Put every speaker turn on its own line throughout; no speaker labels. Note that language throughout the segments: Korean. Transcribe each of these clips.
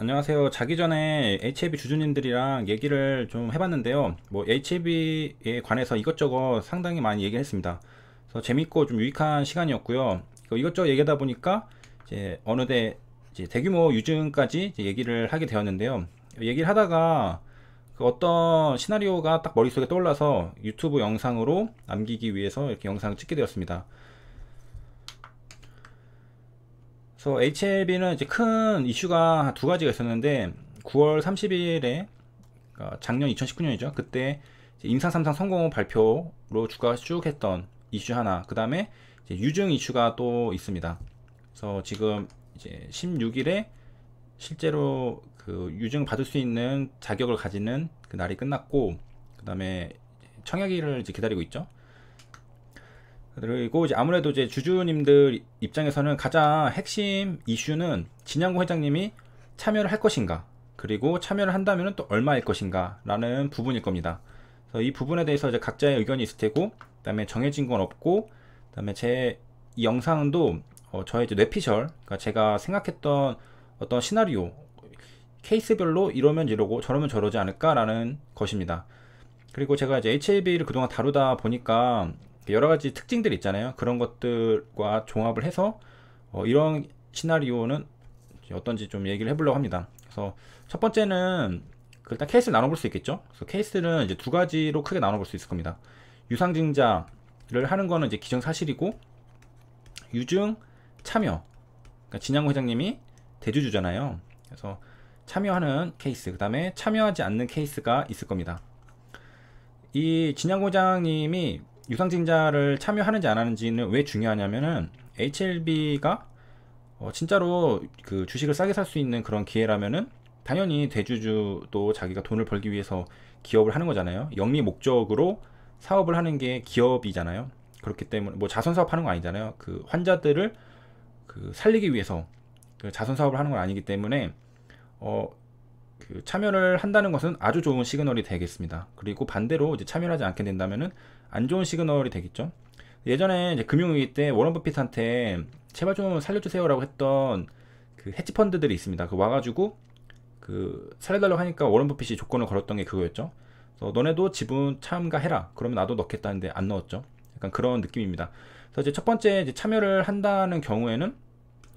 안녕하세요. 자기 전에 HAB 주주님들이랑 얘기를 좀 해봤는데요. 뭐 HAB에 관해서 이것저것 상당히 많이 얘기했습니다. 그래서 재밌고 좀 유익한 시간이었고요. 이것저것 얘기하다 보니까 이제 어느 데 이제 대규모 유증까지 이제 얘기를 하게 되었는데요. 얘기를 하다가 그 어떤 시나리오가 딱 머릿속에 떠올라서 유튜브 영상으로 남기기 위해서 이렇게 영상을 찍게 되었습니다. 그래서 HLB는 이제 큰 이슈가 두 가지가 있었는데 9월 30일에 그러니까 작년 2019년이죠. 그때 임상 삼상 성공 발표로 주가가 쭉 했던 이슈 하나. 그 다음에 유증 이슈가 또 있습니다. 그래서 지금 이제 16일에 실제로 그 유증 받을 수 있는 자격을 가지는 그 날이 끝났고 그 다음에 청약일을 이제 기다리고 있죠. 그리고 이제 아무래도 이제 주주님들 입장에서는 가장 핵심 이슈는 진양구 회장님이 참여를 할 것인가 그리고 참여를 한다면 또 얼마일 것인가 라는 부분일 겁니다 그래서 이 부분에 대해서 이제 각자의 의견이 있을 테고 그 다음에 정해진 건 없고 그 다음에 제 이 영상도 어, 저의 이제 뇌피셜 그러니까 제가 생각했던 어떤 시나리오 케이스별로 이러면 이러고 저러면 저러지 않을까라는 것입니다 그리고 제가 이제 h i v 를 그동안 다루다 보니까 여러 가지 특징들 있잖아요. 그런 것들과 종합을 해서 어, 이런 시나리오는 어떤지 좀 얘기를 해보려고 합니다. 그래서 첫 번째는 그 일단 케이스를 나눠볼 수 있겠죠. 그래서 케이스는 이제 두 가지로 크게 나눠볼 수 있을 겁니다. 유상증자를 하는 거는 이제 기정사실이고 유증 참여. 그러니까 진양호 회장님이 대주주잖아요. 그래서 참여하는 케이스, 그 다음에 참여하지 않는 케이스가 있을 겁니다. 이 진양고 장님이 유상증자를 참여하는지 안 하는지는 왜 중요하냐면은 HLB가 어, 진짜로 그 주식을 싸게 살 수 있는 그런 기회라면은 당연히 대주주도 자기가 돈을 벌기 위해서 기업을 하는 거잖아요. 영리 목적으로 사업을 하는 게 기업이잖아요. 그렇기 때문에 뭐 자선 사업하는 거 아니잖아요. 그 환자들을 그 살리기 위해서 그 자선 사업을 하는 건 아니기 때문에 어그 참여를 한다는 것은 아주 좋은 시그널이 되겠습니다. 그리고 반대로 이제 참여하지 않게 된다면은 안 좋은 시그널이 되겠죠. 예전에 이제 금융위기 때 워런 버핏한테 제발 좀 살려주세요라고 했던 그 해치 펀드들이 있습니다. 그 와가지고 그 살려달라고 하니까 워런 버핏이 조건을 걸었던 게 그거였죠. 그래서 너네도 지분 참가해라. 그러면 나도 넣겠다는데 안 넣었죠. 약간 그런 느낌입니다. 그래서 이제 첫 번째 이제 참여를 한다는 경우에는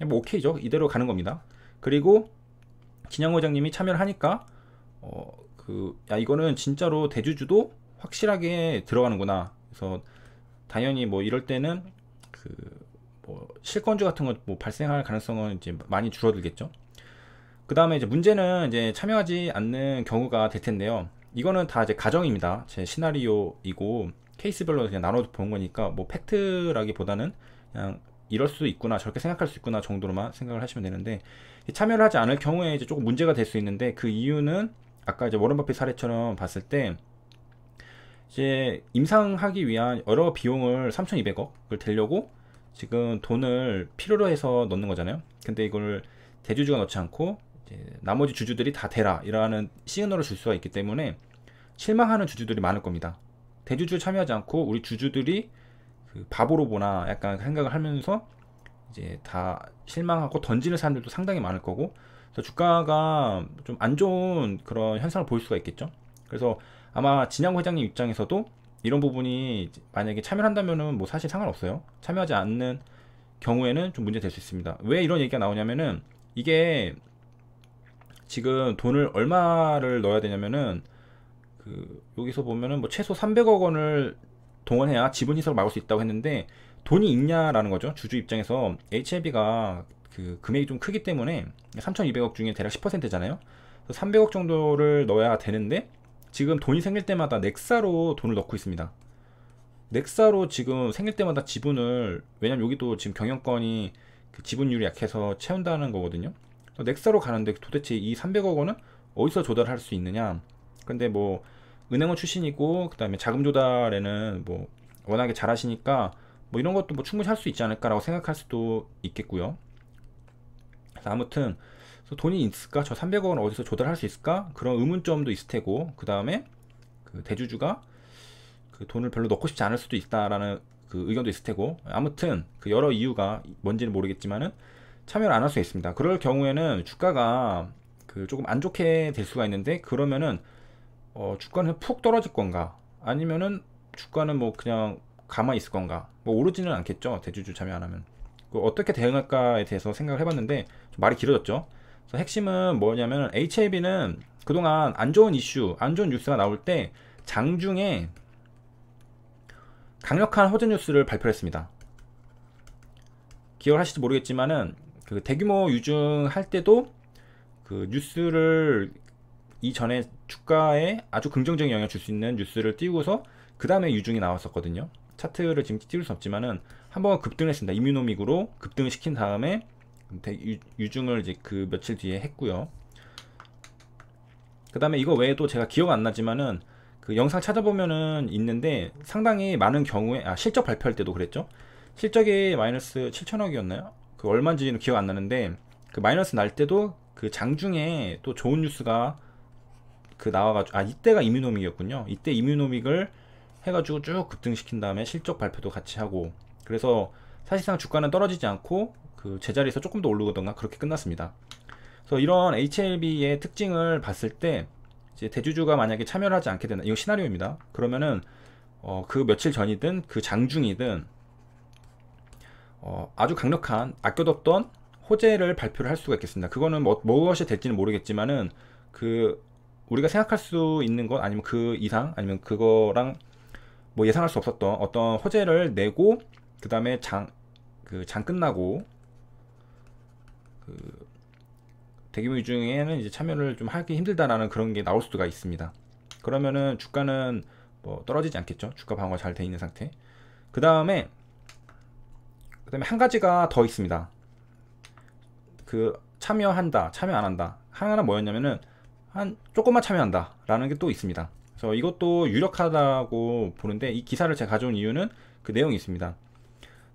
뭐 오케이죠. 이대로 가는 겁니다. 그리고 진영 회장님이 참여를 하니까 어, 그, 야, 이거는 진짜로 대주주도 확실하게 들어가는구나. 그래서 당연히 뭐 이럴 때는 그, 뭐 실권주 같은 거 뭐 발생할 가능성은 이제 많이 줄어들겠죠. 그 다음에 이제 문제는 이제 참여하지 않는 경우가 될 텐데요. 이거는 다 이제 가정입니다. 제 시나리오이고 케이스별로 그냥 나눠 본 거니까 뭐 팩트라기보다는 그냥 이럴 수 있구나 저렇게 생각할 수 있구나 정도로만 생각을 하시면 되는데 참여를 하지 않을 경우에 이제 조금 문제가 될 수 있는데 그 이유는 아까 이제 워런 버핏 사례처럼 봤을 때 이제 임상하기 위한 여러 비용을 3,200억을 대려고 지금 돈을 필요로 해서 넣는 거잖아요. 근데 이걸 대주주가 넣지 않고 나머지 주주들이 다 대라 이라는 시그널을 줄 수가 있기 때문에 실망하는 주주들이 많을 겁니다. 대주주 참여하지 않고 우리 주주들이 그 바보로 보나 약간 생각을 하면서 이제 다 실망하고 던지는 사람들도 상당히 많을 거고 그래서 주가가 좀 안 좋은 그런 현상을 보일 수가 있겠죠. 그래서 아마 진양 회장님 입장에서도 이런 부분이 만약에 참여한다면은 뭐 사실 상관없어요. 참여하지 않는 경우에는 좀 문제 될 수 있습니다. 왜 이런 얘기가 나오냐면은 이게 지금 돈을 얼마를 넣어야 되냐면은 그 여기서 보면은 뭐 최소 300억 원을 동원해야 지분 희석을 막을 수 있다고 했는데 돈이 있냐라는 거죠. 주주 입장에서 h l b 가그 금액이 좀 크기 때문에 3,200억 중에 대략 10%잖아요. 300억 정도를 넣어야 되는데 지금 돈이 생길 때마다 넥사로 돈을 넣고 있습니다. 넥사로 지금 생길 때마다 지분을 왜냐면 여기도 지금 경영권이 그 지분율이 약해서 채운다는 거거든요. 넥사로 가는데 도대체 이 300억 원은 어디서 조달할 수 있느냐? 근데 뭐 은행원 출신이고 그다음에 자금 조달에는 뭐 워낙에 잘하시니까 뭐 이런 것도 뭐 충분히 할 수 있지 않을까라고 생각할 수도 있겠고요. 그래서 아무튼 그래서 돈이 있을까? 저 300억은 어디서 조달할 수 있을까? 그런 의문점도 있을 테고 그다음에 그 대주주가 그 돈을 별로 넣고 싶지 않을 수도 있다라는 그 의견도 있을 테고 아무튼 그 여러 이유가 뭔지는 모르겠지만은 참여를 안 할 수 있습니다. 그럴 경우에는 주가가 그 조금 안 좋게 될 수가 있는데 그러면은 어, 주가는 푹 떨어질 건가? 아니면은 주가는 뭐 그냥 가만히 있을 건가? 뭐 오르지는 않겠죠. 대주주 참여 안 하면. 그 어떻게 대응할까에 대해서 생각을 해봤는데 말이 길어졌죠. 그래서 핵심은 뭐냐면 HIV는 그동안 안 좋은 이슈, 안 좋은 뉴스가 나올 때 장중에 강력한 허전 뉴스를 발표했습니다. 기억하실지 모르겠지만은 그 대규모 유증 할 때도 그 뉴스를 이전에 주가에 아주 긍정적인 영향을 줄 수 있는 뉴스를 띄우고서 그 다음에 유중이 나왔었거든요. 차트를 지금 띄울 수 없지만은 한번 급등했습니다. 이뮤노믹으로 급등을 시킨 다음에 유중을 이제 그 며칠 뒤에 했고요. 그 다음에 이거 외에도 제가 기억 안 나지만은 그 영상 찾아보면은 있는데 상당히 많은 경우에 아 실적 발표할 때도 그랬죠. 실적이 마이너스 7천억이었나요? 그 얼마인지는 기억 안 나는데 그 마이너스 날 때도 그 장중에 또 좋은 뉴스가 그 나와가지고 아 이때가 이뮤노믹이었군요. 이때 이뮤노믹을 해가지고 쭉 급등시킨 다음에 실적 발표도 같이 하고 그래서 사실상 주가는 떨어지지 않고 그 제자리에서 조금 더 오르거든가 그렇게 끝났습니다. 그래서 이런 HLB의 특징을 봤을 때 이제 대주주가 만약에 참여를 하지 않게 된다. 이거 시나리오입니다. 그러면은 어, 그 며칠 전이든 그 장중이든 어, 아주 강력한 아껴뒀던 호재를 발표를 할 수가 있겠습니다. 그거는 뭐, 무엇이 될지는 모르겠지만은 그 우리가 생각할 수 있는 것 아니면 그 이상 아니면 그거랑 뭐 예상할 수 없었던 어떤 호재를 내고 그 다음에 장 그 장 끝나고 그 대규모 위중에는 이제 참여를 좀 하기 힘들다라는 그런 게 나올 수가 있습니다. 그러면은 주가는 뭐 떨어지지 않겠죠. 주가 방어가 잘 돼 있는 상태. 그 다음에 그 다음에 한 가지가 더 있습니다. 그 참여한다, 참여 안 한다. 하나는 뭐였냐면은 한 조금만 참여한다라는 게 또 있습니다. 그래서 이것도 유력하다고 보는데 이 기사를 제가 가져온 이유는 그 내용이 있습니다.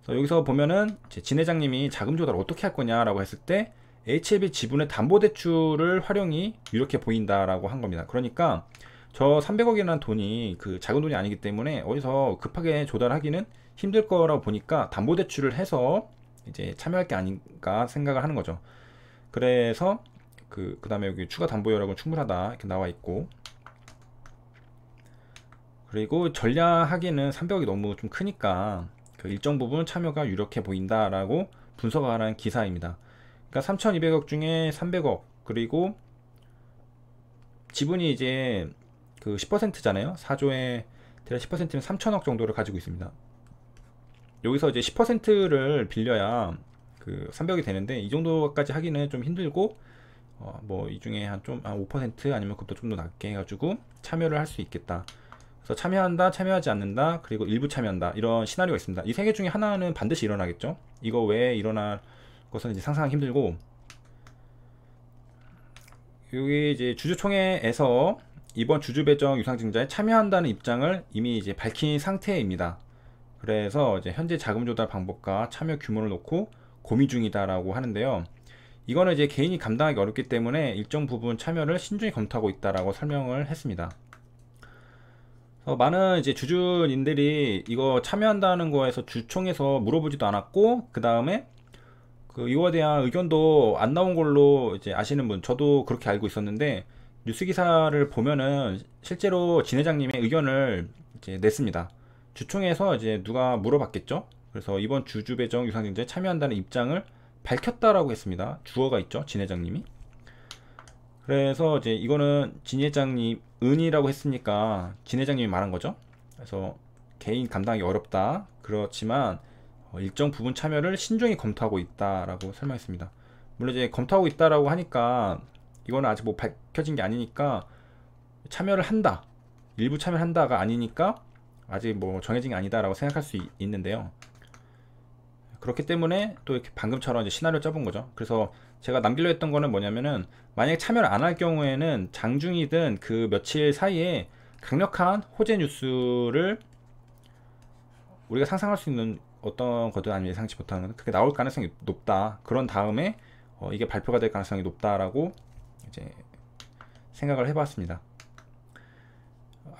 여기서 보면은 진 회장님이 자금 조달을 어떻게 할 거냐라고 했을 때 HLB 지분의 담보대출을 활용이 이렇게 보인다라고 한 겁니다. 그러니까 저 300억이라는 돈이 그 작은 돈이 아니기 때문에 어디서 급하게 조달하기는 힘들 거라고 보니까 담보대출을 해서 이제 참여할 게 아닌가 생각을 하는 거죠. 그래서 그, 그 다음에 여기 추가 담보 여력은 충분하다. 이렇게 나와 있고. 그리고 전략하기는 300억이 너무 좀 크니까 그 일정 부분 참여가 유력해 보인다라고 분석하는 기사입니다. 그러니까 3,200억 중에 300억 그리고 지분이 이제 그 10%잖아요. 4조에 대략 10%면 3 0 0 0억 정도를 가지고 있습니다. 여기서 이제 10%를 빌려야 그 300억이 되는데 이 정도까지 하기는 좀 힘들고 어, 뭐 이 중에 한좀한 5% 아니면 그것도 좀 더 낮게 해가지고 참여를 할 수 있겠다. 그래서 참여한다, 참여하지 않는다, 그리고 일부 참여한다 이런 시나리오가 있습니다. 이 세 개 중에 하나는 반드시 일어나겠죠. 이거 왜 일어날 것은 이제 상상하기 힘들고 여기 이제 주주총회에서 이번 주주배정 유상증자에 참여한다는 입장을 이미 이제 밝힌 상태입니다. 그래서 이제 현재 자금 조달 방법과 참여 규모를 놓고 고민 중이다라고 하는데요. 이거는 이제 개인이 감당하기 어렵기 때문에 일정 부분 참여를 신중히 검토하고 있다라고 설명을 했습니다. 많은 이제 주주님들이 이거 참여한다는 거에서 주총에서 물어보지도 않았고 그 다음에 그 이거에 대한 의견도 안 나온 걸로 이제 아시는 분 저도 그렇게 알고 있었는데 뉴스 기사를 보면은 실제로 진 회장님의 의견을 이제 냈습니다. 주총에서 이제 누가 물어봤겠죠. 그래서 이번 주주 배정 유상증자에 참여한다는 입장을 밝혔다라고 했습니다. 주어가 있죠. 진 회장님이. 그래서 이제 이거는 진 회장님 은이라고 했으니까 진 회장님이 말한 거죠. 그래서 개인 감당이 어렵다. 그렇지만 어, 일정 부분 참여를 신중히 검토하고 있다라고 설명했습니다. 물론 이제 검토하고 있다라고 하니까 이거는 아직 뭐 밝혀진 게 아니니까 참여를 한다. 일부 참여한다가 아니니까 아직 뭐 정해진 게 아니다라고 생각할 수 있는데요. 그렇기 때문에 또 이렇게 방금처럼 이제 시나리오 짜본 거죠. 그래서 제가 남기려 했던 거는 뭐냐면은 만약에 참여를 안 할 경우에는 장중이든 그 며칠 사이에 강력한 호재 뉴스를 우리가 상상할 수 있는 어떤 것든 아니면 예상치 못하는 그게 나올 가능성이 높다. 그런 다음에 어 이게 발표가 될 가능성이 높다라고 이제 생각을 해봤습니다.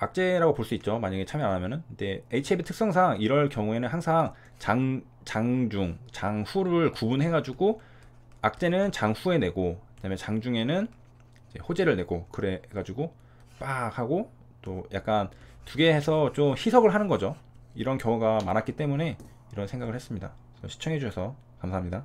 악재라고 볼 수 있죠. 만약에 참여 안 하면은. 근데 HIV 특성상 이럴 경우에는 항상 장, 장중, 장후를 구분해가지고 악재는 장후에 내고, 그다음에 장중에는 이제 호재를 내고 그래가지고 빡 하고 또 약간 두 개 해서 좀 희석을 하는 거죠. 이런 경우가 많았기 때문에 이런 생각을 했습니다. 시청해주셔서 감사합니다.